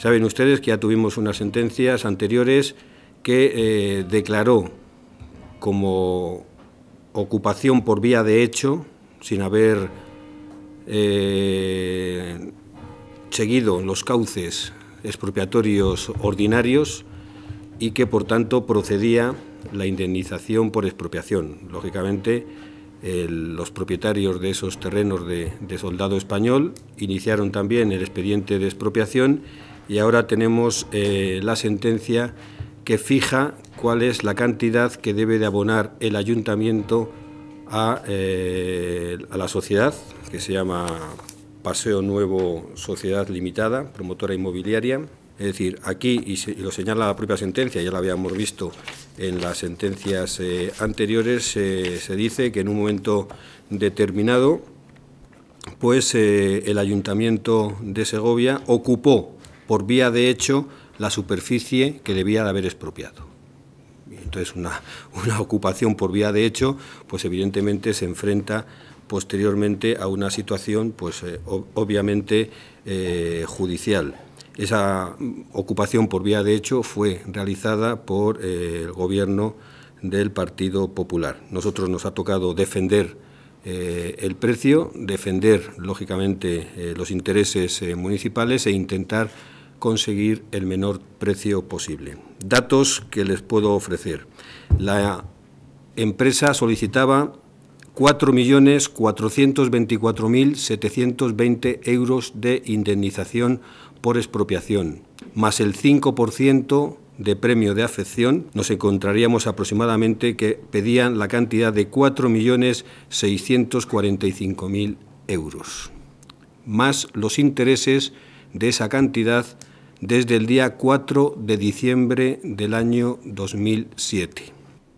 Saben ustedes que ya tuvimos unas sentencias anteriores que eh, declaró como ocupación por vía de hecho, sin haber eh, seguido los cauces expropiatorios ordinarios y que por tanto procedía la indemnización por expropiación. Lógicamente, los propietarios de esos terrenos de soldado español iniciaron también el expediente de expropiación y ahora tenemos eh, la sentencia que fija cuál es la cantidad que debe de abonar el ayuntamiento eh, a, la sociedad, que se llama Paseo Nuevo Sociedad Limitada, promotora inmobiliaria. Es decir, aquí, y, lo señala la propia sentencia, ya la habíamos visto en las sentencias eh, anteriores, se dice que en un momento determinado, pues el Ayuntamiento de Segovia ocupó por vía de hecho la superficie que debía de haber expropiado. Entonces, una, una ocupación por vía de hecho, pues evidentemente se enfrenta posteriormente a una situación, pues eh, obviamente eh, judicial. Esa ocupación por vía de hecho fue realizada por eh, el gobierno del Partido Popular. Nosotros nos ha tocado defender el precio, defender, lógicamente, los intereses municipales e intentar conseguir el menor precio posible. Datos que les puedo ofrecer. La empresa solicitaba 4.424.720 euros de indemnización por expropiación, más el 5% de premio de afección, nos encontraríamos aproximadamente que pedían la cantidad de 4.645.000 euros, más los intereses de esa cantidad desde el día 4 de diciembre del año 2007.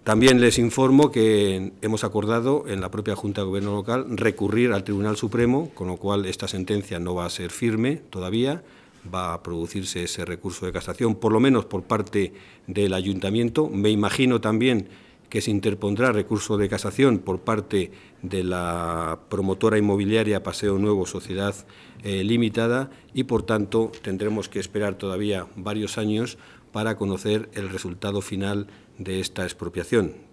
También les informo que hemos acordado en la propia Junta de Gobierno Local recurrir al Tribunal Supremo, con lo cual esta sentencia no va a ser firme todavía, va a producirse ese recurso de castación, por lo menos por parte del Ayuntamiento. Me imagino también que se interpondrá recurso de casación por parte de la promotora inmobiliaria Paseo Nuevo Sociedad eh, Limitada y, por tanto, tendremos que esperar todavía varios años para conocer el resultado final de esta expropiación.